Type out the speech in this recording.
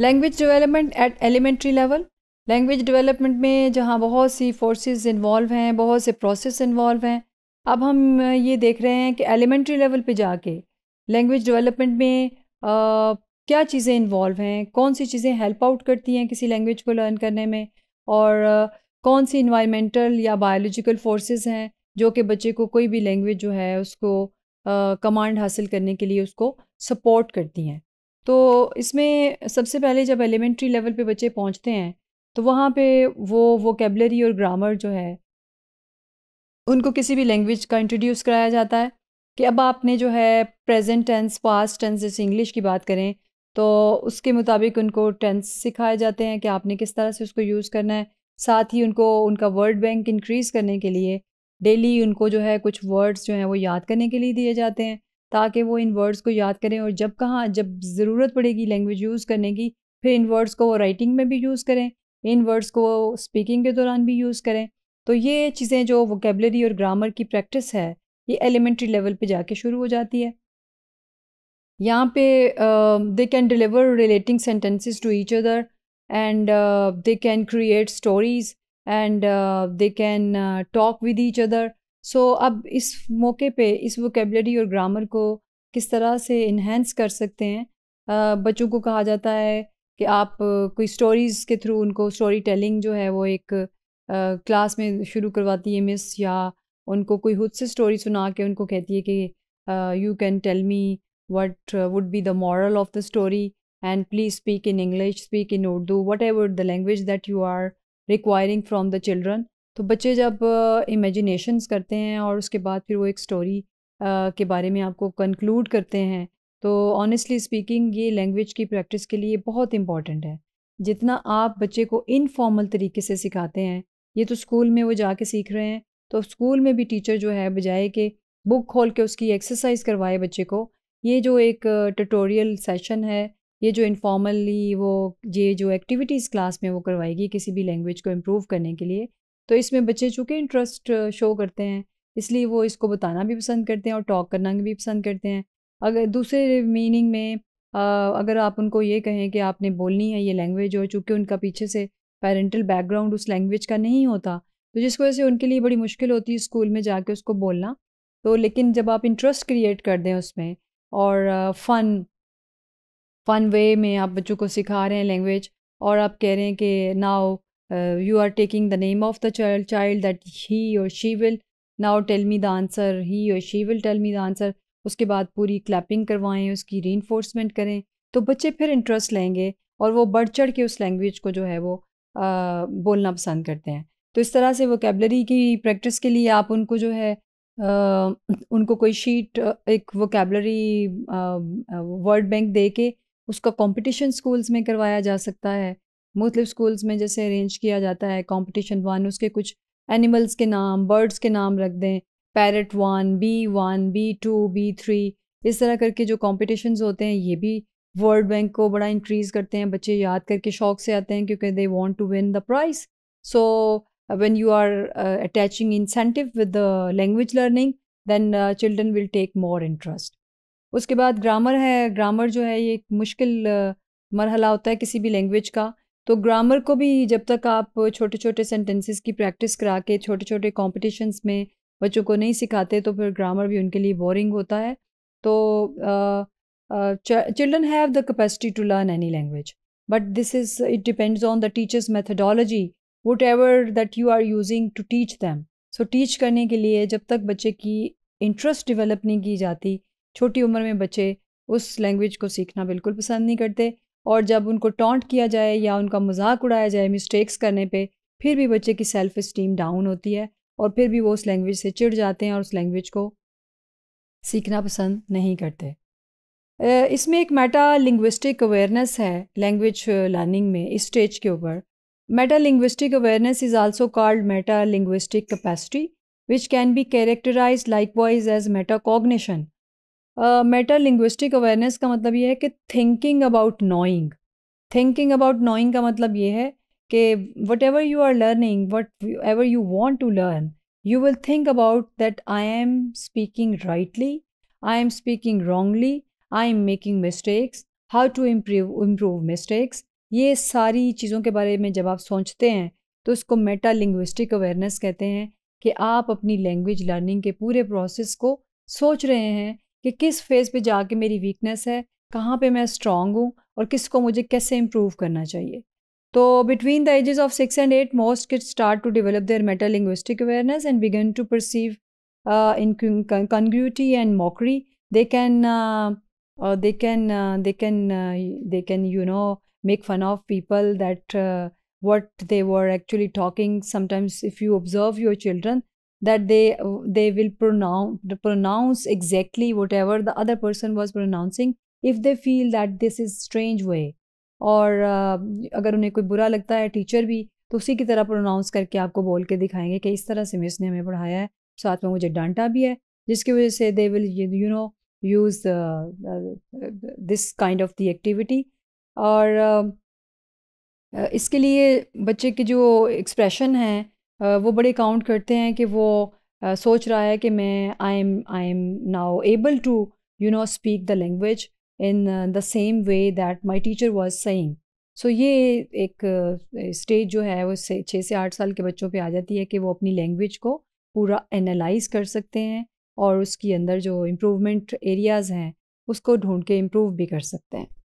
language development at elementary level language development में जहाँ बहुत सी फोर्सेस इन्वॉल्व हैं बहुत से प्रोसेस इन्वॉल्व हैं अब हम ये देख रहे हैं कि एलिमेंट्री लेवल पे जाके लैंग्वेज डेवलपमेंट में आ, क्या चीज़ें इन्वॉल्व हैं कौन सी चीज़ें हेल्प आउट करती हैं किसी लैंग्वेज को लर्न करने में और आ, कौन सी इन्वायरमेंटल या बायोलॉजिकल फोर्सेज हैं जो कि बच्चे को कोई भी लैंग्वेज जो है उसको कमांड हासिल करने के लिए उसको सपोर्ट करती हैं तो इसमें सबसे पहले जब एलिमेंट्री लेवल पे बच्चे पहुंचते हैं तो वहाँ पे वो वोकेबलरी और ग्रामर जो है उनको किसी भी लैंग्वेज का इंट्रोड्यूस कराया जाता है कि अब आपने जो है प्रेजेंट टेंस पास्ट टेंस जैसे इंग्लिश की बात करें तो उसके मुताबिक उनको टेंस सिखाए जाते हैं कि आपने किस तरह से उसको यूज़ करना है साथ ही उनको उनका वर्ड बैंक इंक्रीज़ करने के लिए डेली उनको जो है कुछ वर्ड्स जो हैं वो याद करने के लिए दिए जाते हैं ताकि वो इन वर्ड्स को याद करें और जब कहाँ जब ज़रूरत पड़ेगी लैंग्वेज यूज़ करने की फिर इन वर्ड्स को वो राइटिंग में भी यूज़ करें इन वर्ड्स को स्पीकिंग के दौरान भी यूज़ करें तो ये चीज़ें जो वोकेबलरी और ग्रामर की प्रैक्टिस है ये एलिमेंट्री लेवल पर जाके शुरू हो जाती है यहाँ पे they can deliver relating sentences to each other and they can create stories and they can talk with each other so so, अब इस मौके पे इस वोकेबलरी और ग्रामर को किस तरह से इन्हेंस कर सकते हैं बच्चों को कहा जाता है कि आप कोई स्टोरीज़ के थ्रू उनको स्टोरी टेलिंग जो है वो एक क्लास में शुरू करवाती है मिस या उनको कोई खुद से स्टोरी सुना के उनको कहती है कि you can tell me what would be the moral of the story and please speak in English speak in Urdu whatever the language that you are requiring from the children तो बच्चे जब imaginations करते हैं और उसके बाद फिर वो एक स्टोरी के बारे में आपको कंक्लूड करते हैं तो ऑनेस्टली स्पीकिंग ये लैंग्वेज की प्रैक्टिस के लिए बहुत इम्पॉर्टेंट है जितना आप बच्चे को इनफॉर्मल तरीके से सिखाते हैं ये तो स्कूल में वो जाके सीख रहे हैं तो स्कूल में भी टीचर जो है बजाय के बुक खोल के उसकी एक्सरसाइज करवाए बच्चे को ये जो एक ट्यूटोरियल सेशन है ये जो इनफॉर्मली वो ये जो एक्टिविटीज़ क्लास में वो करवाएगी किसी भी लैंग्वेज को इम्प्रूव करने के लिए तो इसमें बच्चे चूँकि इंटरेस्ट शो करते हैं इसलिए वो इसको बताना भी पसंद करते हैं और टॉक करना भी पसंद करते हैं अगर दूसरे मीनिंग में आ, अगर आप उनको ये कहें कि आपने बोलनी है ये लैंग्वेज और चूँकि उनका पीछे से पेरेंटल बैकग्राउंड उस लैंग्वेज का नहीं होता तो जिस वजह से उनके लिए बड़ी मुश्किल होती है स्कूल में जाके उसको बोलना तो लेकिन जब आप इंटरेस्ट क्रिएट कर दें उसमें और फ़न फ़न वे में आप बच्चों को सिखा रहे हैं लैंग्वेज और आप कह रहे हैं कि नाओ uh, you are taking the name of the child child that he or she will now tell me the answer he or she will tell me the answer उसके बाद पूरी क्लैपिंग करवाएं उसकी री करें तो बच्चे फिर इंटरेस्ट लेंगे और वो बढ़ चढ़ के उस लैंग्वेज को जो है वो आ, uh, बोलना पसंद करते हैं तो इस तरह से वो कैबलरी की प्रैक्टिस के लिए आप उनको जो है आ, uh, उनको कोई शीट uh, एक वो कैबलरी वर्ड बैंक दे के उसका कंपटीशन स्कूल्स में करवाया जा सकता है मुख्तलिफ स्कूल्स में जैसे अरेंज किया जाता है कॉम्पिटिशन वन उसके कुछ एनिमल्स के नाम बर्ड्स के नाम रख दें parrot one B one B two B three इस तरह करके जो कॉम्पिटिशन होते हैं ये भी वर्ल्ड बैंक को बड़ा इंक्रीज़ करते हैं बच्चे याद करके शौक से आते हैं क्योंकि they want to win the prize so when you are attaching incentive with the language learning then children will take more interest उसके बाद ग्रामर है ग्रामर जो है ये एक मुश्किल uh, मरहला होता है किसी भी लैंग्वेज का तो ग्रामर को भी जब तक आप छोटे छोटे सेंटेंसेस की प्रैक्टिस करा के छोटे छोटे कॉम्पिटिशन्स में बच्चों को नहीं सिखाते तो फिर ग्रामर भी उनके लिए बोरिंग होता है तो children have the capacity to learn any language but this is it depends on the teachers methodology whatever that you are using to teach them so teach करने के लिए जब तक बच्चे की इंटरेस्ट डिवेलप नहीं की जाती छोटी उम्र में बच्चे उस लैंग्वेज को सीखना बिल्कुल पसंद नहीं करते और जब उनको टॉन्ट किया जाए या उनका मजाक उड़ाया जाए मिस्टेक्स करने पे फिर भी बच्चे की सेल्फ इस्टीम डाउन होती है और फिर भी वो उस लैंग्वेज से चिड़ जाते हैं और उस लैंग्वेज को सीखना पसंद नहीं करते इसमें एक मेटा लिंग्विस्टिक अवेयरनेस है लैंग्वेज लर्निंग में इस स्टेज के ऊपर meta linguistic awareness is also called meta linguistic capacity be characterize likewise as meta cognition meta linguistic awareness का मतलब ये है कि thinking about knowing thinking about knowing का मतलब ये है कि whatever you are learning whatever you want to learn you will think about that I am speaking rightly I am speaking wrongly I am making mistakes how to improve improve mistakes ये सारी चीज़ों के बारे में जब आप सोचते हैं तो इसको मेटा लिंग्विस्टिक अवेयरनेस कहते हैं कि आप अपनी लैंग्वेज लर्निंग के पूरे प्रोसेस को सोच रहे हैं कि किस फेज़ पे जाके मेरी वीकनेस है कहाँ पे मैं स्ट्रांग हूँ और किसको मुझे कैसे इम्प्रूव करना चाहिए तो between the ages of six and eight most kids start to develop their meta linguistic awareness and begin to perceive incongruity and mockery they can they can they can they can you know make fun of people that what they were actually talking sometimes if you observe your children that they they will pronounce pronounce exactly whatever the other person was pronouncing if they feel that this is strange way और uh, अगर उन्हें कोई बुरा लगता है teacher भी तो उसी की तरह प्रोनाउंस करके आपको बोल के दिखाएंगे कि इस तरह से मिस ने हमें पढ़ाया है साथ में मुझे डांटा भी है जिसकी वजह से they will you know use this kind of the activity और uh, इसके लिए बच्चे के जो एक्सप्रेशन हैं वो बड़े काउंट करते हैं कि वो सोच रहा है कि मैं I am I am now able to you know speak the language in the same way that my teacher was saying so ये एक स्टेज जो है वो छः से आठ साल के बच्चों पे आ जाती है कि वो अपनी लैंग्वेज को पूरा एनालाइज कर सकते हैं और उसके अंदर जो इम्प्रूवमेंट एरियाज़ हैं उसको ढूंढ के इम्प्रूव भी कर सकते हैं